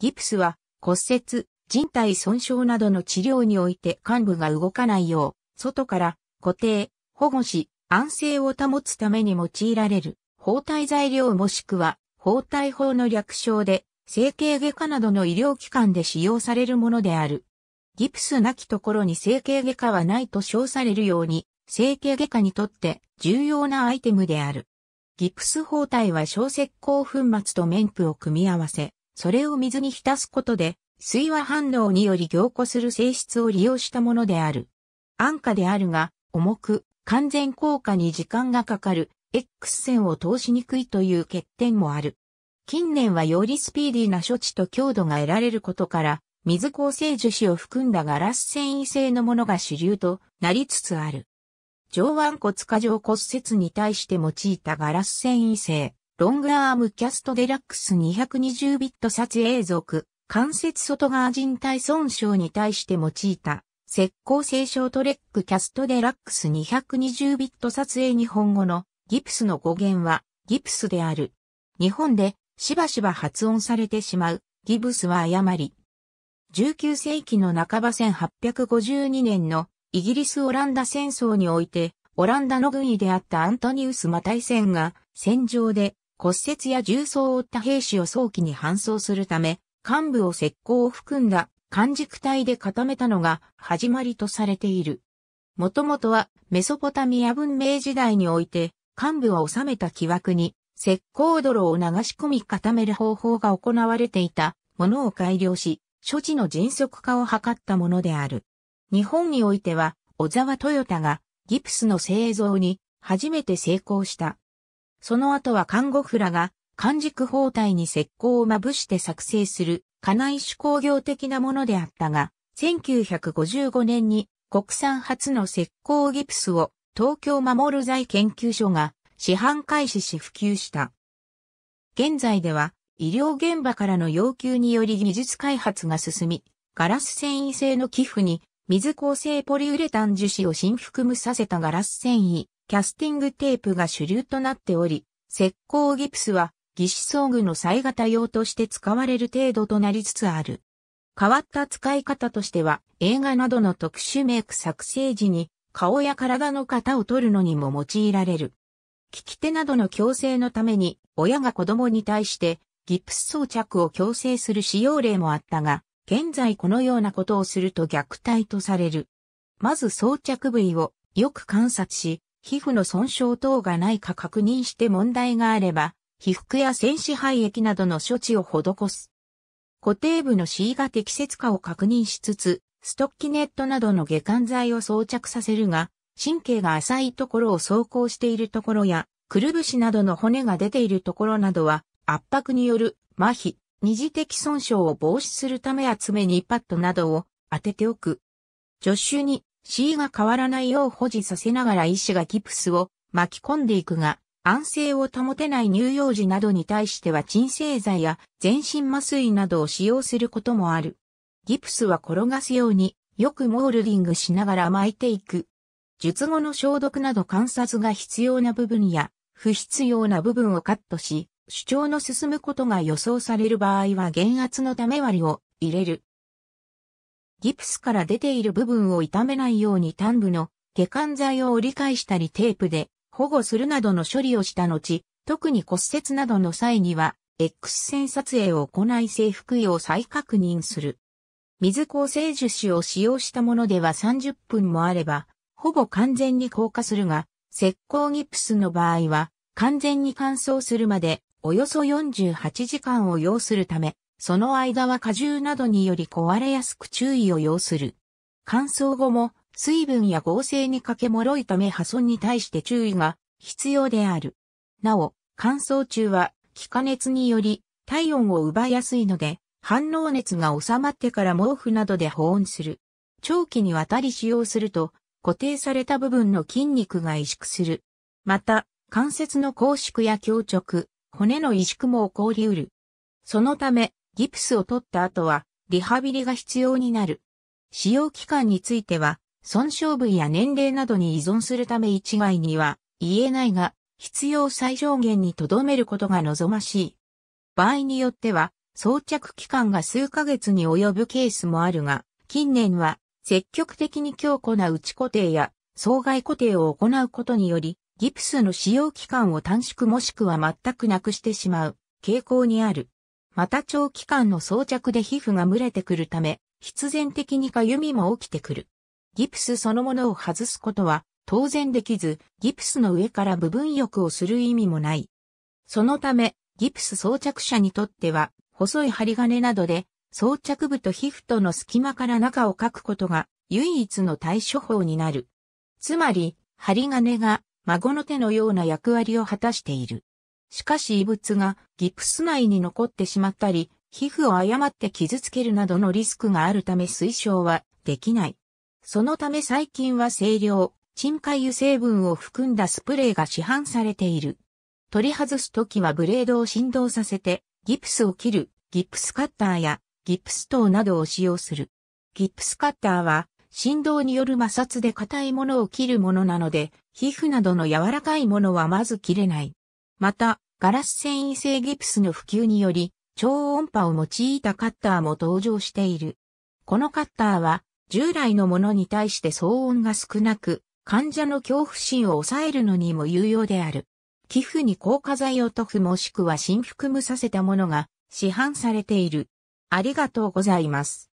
ギプスは骨折、人体損傷などの治療において患部が動かないよう、外から固定、保護し、安静を保つために用いられる包帯材料もしくは包帯法の略称で、整形外科などの医療機関で使用されるものである。ギプスなきところに整形外科はないと称されるように、整形外科にとって重要なアイテムである。ギプス包帯は小石膏粉末と綿布を組み合わせ、それを水に浸すことで、水和反応により凝固する性質を利用したものである。安価であるが、重く、完全効果に時間がかかる、X 線を通しにくいという欠点もある。近年はよりスピーディーな処置と強度が得られることから、水構成樹脂を含んだガラス繊維製のものが主流となりつつある。上腕骨過剰骨折に対して用いたガラス繊維製。ロングアームキャストデラックス220ビット撮影属、関節外側人体損傷に対して用いた、石膏性ショートレックキャストデラックス220ビット撮影日本語のギプスの語源はギプスである。日本でしばしば発音されてしまうギブスは誤り。19世紀の半ば1852年のイギリス・オランダ戦争において、オランダの軍医であったアントニウス・マタイセンが戦場で骨折や重傷を負った兵士を早期に搬送するため、幹部を石膏を含んだ完熟体で固めたのが始まりとされている。もともとはメソポタミア文明時代において幹部を治めた木枠に石膏泥を流し込み固める方法が行われていたものを改良し、処置の迅速化を図ったものである。日本においては小沢豊田がギプスの製造に初めて成功した。その後は看護婦らが完熟包帯に石膏をまぶして作成する家内手工業的なものであったが、1955年に国産初の石膏ギプスを東京守る財研究所が市販開始し普及した。現在では医療現場からの要求により技術開発が進み、ガラス繊維製の寄付に水構成ポリウレタン樹脂を浸含むさせたガラス繊維、キャスティングテープが主流となっており、石膏ギプスは義肢装具の再型用として使われる程度となりつつある。変わった使い方としては映画などの特殊メイク作成時に顔や体の型を取るのにも用いられる。利き手などの矯正のために親が子供に対してギプス装着を強制する使用例もあったが、現在このようなことをすると虐待とされる。まず装着部位をよく観察し、皮膚の損傷等がないか確認して問題があれば、被膚や戦士廃液などの処置を施す。固定部の C が適切かを確認しつつ、ストッキネットなどの下巻剤を装着させるが、神経が浅いところを走行しているところや、くるぶしなどの骨が出ているところなどは、圧迫による麻痺、二次的損傷を防止するため厚めにパッドなどを当てておく。助手に C が変わらないよう保持させながら医師がギプスを巻き込んでいくが、安静を保てない乳幼児などに対しては鎮静剤や全身麻酔などを使用することもある。ギプスは転がすようによくモールディングしながら巻いていく。術後の消毒など観察が必要な部分や不必要な部分をカットし、主張の進むことが予想される場合は減圧のため割を入れる。ギプスから出ている部分を傷めないように端部の下管剤を折り返したりテープで保護するなどの処理をした後、特に骨折などの際には X 線撮影を行い制服用を再確認する。水構成樹脂を使用したものでは30分もあれば、ほぼ完全に硬化するが、石膏ギプスの場合は、完全に乾燥するまでおよそ48時間を要するため、その間は荷重などにより壊れやすく注意を要する。乾燥後も水分や合成にかけもろいため破損に対して注意が必要である。なお、乾燥中は気化熱により体温を奪いやすいので、反応熱が収まってから毛布などで保温する。長期にわたり使用すると固定された部分の筋肉が萎縮する。また、関節の拘縮や強直、骨の萎縮も起こりうる。そのため、ギプスを取った後は、リハビリが必要になる。使用期間については、損傷部位や年齢などに依存するため一概には言えないが、必要最小限に留めることが望ましい。場合によっては、装着期間が数ヶ月に及ぶケースもあるが、近年は積極的に強固な内固定や、障害固定を行うことにより、ギプスの使用期間を短縮もしくは全くなくしてしまう傾向にある。また長期間の装着で皮膚が蒸れてくるため、必然的にかゆみも起きてくる。ギプスそのものを外すことは当然できず、ギプスの上から部分浴をする意味もない。そのため、ギプス装着者にとっては、細い針金などで装着部と皮膚との隙間から中をかくことが唯一の対処法になる。つまり、針金が孫の手のような役割を果たしている。しかし異物がギプス内に残ってしまったり、皮膚を誤って傷つけるなどのリスクがあるため推奨はできない。そのため最近は清涼、沈下油成分を含んだスプレーが市販されている。取り外すときはブレードを振動させて、ギプスを切る、ギプスカッターやギプス等などを使用する。ギプスカッターは振動による摩擦で硬いものを切るものなので、皮膚などの柔らかいものはまず切れない。また、ガラス繊維製ギプスの普及により、超音波を用いたカッターも登場している。このカッターは、従来のものに対して騒音が少なく、患者の恐怖心を抑えるのにも有用である。皮膚に硬化剤を塗布もしくは新含むさせたものが市販されている。ありがとうございます。